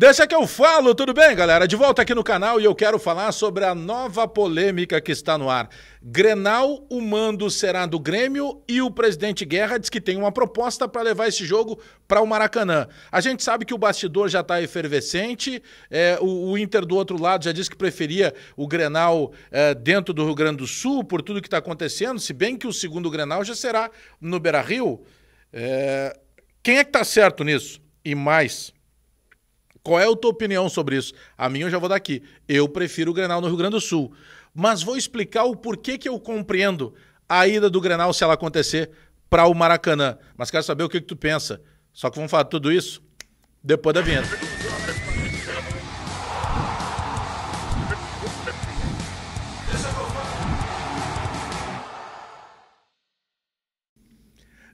Deixa que eu falo, tudo bem, galera? De volta aqui no canal e eu quero falar sobre a nova polêmica que está no ar. Grenal, o mando será do Grêmio e o presidente Guerra diz que tem uma proposta para levar esse jogo para o Maracanã. A gente sabe que o bastidor já está efervescente, é, o, o, Inter do outro lado já disse que preferia o Grenal é, dentro do Rio Grande do Sul por tudo que está acontecendo, se bem que o segundo Grenal já será no Beira-Rio. É, quem é que está certo nisso? E mais... Qual é a tua opinião sobre isso? A minha eu já vou dar aqui. Eu prefiro o Grenal no Rio Grande do Sul. Mas vou explicar o porquê que eu compreendo a ida do Grenal, se ela acontecer, para o Maracanã. Mas quero saber o que, que tu pensa. Só que vamos falar tudo isso depois da vinheta.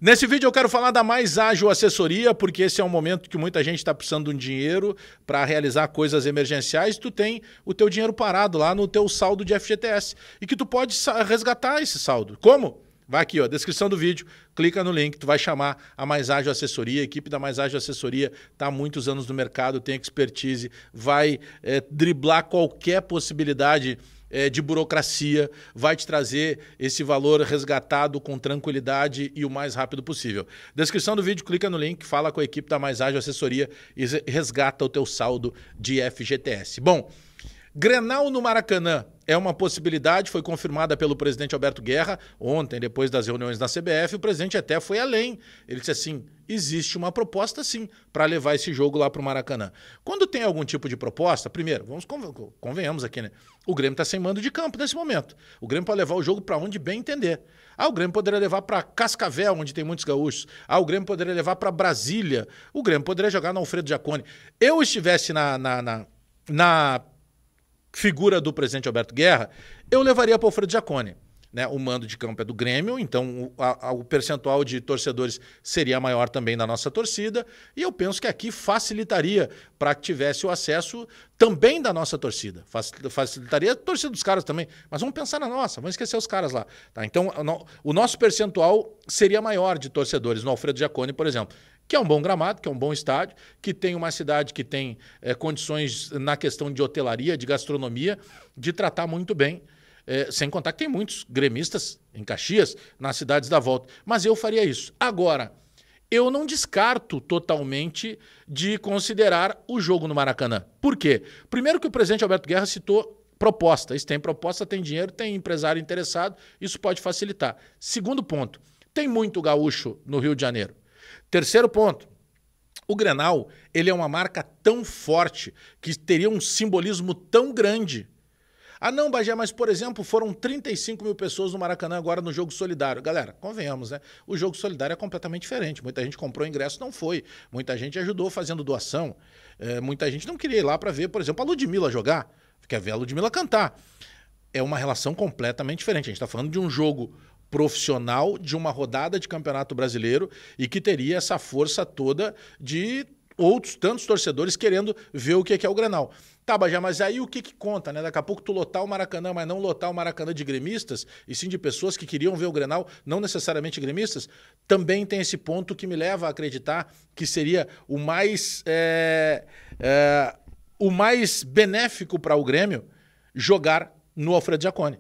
Nesse vídeo eu quero falar da Mais Ágil Assessoria, porque esse é um momento que muita gente está precisando de um dinheiro para realizar coisas emergenciais. Tu tem o teu dinheiro parado lá no teu saldo de FGTS e que tu pode resgatar esse saldo. Como? Vai aqui, ó, descrição do vídeo, clica no link, tu vai chamar a Mais Ágil Assessoria, a equipe da Mais Ágil Assessoria está há muitos anos no mercado, tem expertise, vai é, driblar qualquer possibilidade é, de burocracia, vai te trazer esse valor resgatado com tranquilidade e o mais rápido possível. Descrição do vídeo, clica no link, fala com a equipe da Mais Ágil Assessoria e resgata o teu saldo de FGTS. Bom, Grenal no Maracanã é uma possibilidade, foi confirmada pelo presidente Alberto Guerra ontem, depois das reuniões da CBF. O presidente até foi além. Ele disse assim: existe uma proposta sim para levar esse jogo lá para o Maracanã. Quando tem algum tipo de proposta, primeiro, vamos convenhamos aqui, né? O Grêmio está sem mando de campo nesse momento. O Grêmio pode levar o jogo para onde bem entender. Ah, o Grêmio poderia levar para Cascavel, onde tem muitos gaúchos. Ah, o Grêmio poderia levar para Brasília. O Grêmio poderia jogar no Alfredo Jacone. Eu estivesse na, na, na, na figura do presidente Alberto Guerra, eu levaria para Alfredo Giacone. Né? O mando de campo é do Grêmio, então o, a, o percentual de torcedores seria maior também da nossa torcida. E eu penso que aqui facilitaria para que tivesse o acesso também da nossa torcida. Facilitaria a torcida dos caras também. Mas vamos pensar na nossa, vamos esquecer os caras lá. Tá? Então o nosso percentual seria maior de torcedores no Alfredo Giacone, por exemplo que é um bom gramado, que é um bom estádio, que tem uma cidade que tem é, condições na questão de hotelaria, de gastronomia, de tratar muito bem. É, sem contar que tem muitos gremistas em Caxias, nas cidades da volta. Mas eu faria isso. Agora, eu não descarto totalmente de considerar o jogo no Maracanã. Por quê? Primeiro que o presidente Alberto Guerra citou proposta. Isso tem proposta, tem dinheiro, tem empresário interessado, isso pode facilitar. Segundo ponto, tem muito gaúcho no Rio de Janeiro. Terceiro ponto. O Grenal, ele é uma marca tão forte, que teria um simbolismo tão grande. Ah não, Bagé, mas por exemplo, foram 35 mil pessoas no Maracanã agora no jogo solidário. Galera, convenhamos, né? O jogo solidário é completamente diferente. Muita gente comprou ingresso, não foi. Muita gente ajudou fazendo doação. É, muita gente não queria ir lá para ver, por exemplo, a Ludmilla jogar. Quer ver a Ludmilla cantar. É uma relação completamente diferente. A gente está falando de um jogo profissional de uma rodada de campeonato brasileiro e que teria essa força toda de outros tantos torcedores querendo ver o que é, é o Granal. Tá, Bajá, mas aí o que, que conta, né? Daqui a pouco tu lotar o Maracanã, mas não lotar o Maracanã de gremistas, e sim de pessoas que queriam ver o Grenal, não necessariamente gremistas, também tem esse ponto que me leva a acreditar que seria o mais, é, é, o mais benéfico para o Grêmio jogar no Alfredo Giacone.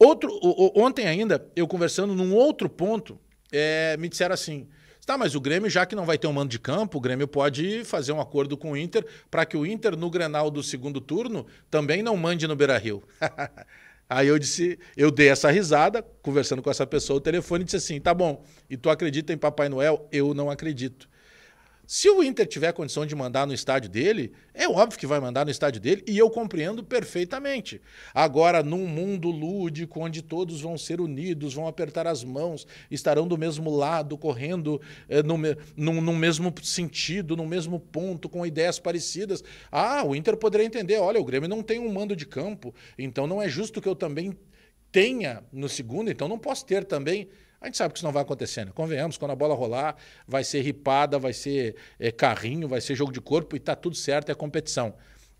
Outro, ontem ainda, eu conversando num outro ponto, é, me disseram assim: Tá, mas o Grêmio, já que não vai ter um mando de campo, o Grêmio pode fazer um acordo com o Inter para que o Inter, no Grenal do segundo turno, também não mande no Beira Rio. Aí eu disse, eu dei essa risada, conversando com essa pessoa, o telefone disse assim: tá bom, e tu acredita em Papai Noel? Eu não acredito. Se o Inter tiver condição de mandar no estádio dele, é óbvio que vai mandar no estádio dele e eu compreendo perfeitamente. Agora, num mundo lúdico, onde todos vão ser unidos, vão apertar as mãos, estarão do mesmo lado, correndo eh, no, mesmo sentido, no mesmo ponto, com ideias parecidas, ah, o Inter poderia entender: olha, o Grêmio não tem um mando de campo, então não é justo que eu também tenha no segundo, então não posso ter também. A gente sabe que isso não vai acontecer, né? Convenhamos, quando a bola rolar, vai ser ripada, vai ser é, carrinho, vai ser jogo de corpo e tá tudo certo, é competição.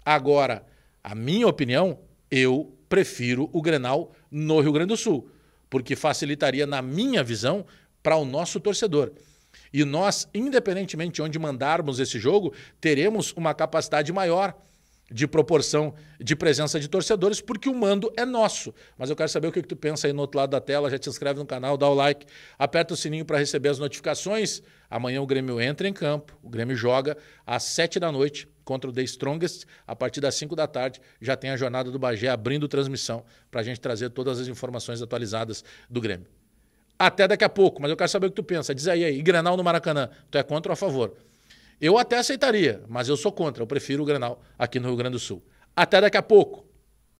Agora, a minha opinião, eu prefiro o Grenal no Rio Grande do Sul, porque facilitaria, na minha visão, para o nosso torcedor. E nós, independentemente de onde mandarmos esse jogo, teremos uma capacidade maior de proporção de presença de torcedores, porque o mando é nosso. Mas eu quero saber o que, que tu pensa aí no outro lado da tela. Já te inscreve no canal, dá o like, aperta o sininho para receber as notificações. Amanhã o Grêmio entra em campo, o Grêmio joga às 7 da noite contra o The Strongest. A partir das 5 da tarde já tem a jornada do Bagé abrindo transmissão para a gente trazer todas as informações atualizadas do Grêmio. Até daqui a pouco, mas eu quero saber o que tu pensa. Diz aí aí, e Grenal no Maracanã, tu é contra ou a favor? Eu até aceitaria, mas eu sou contra. Eu prefiro o Grenal aqui no Rio Grande do Sul. Até daqui a pouco.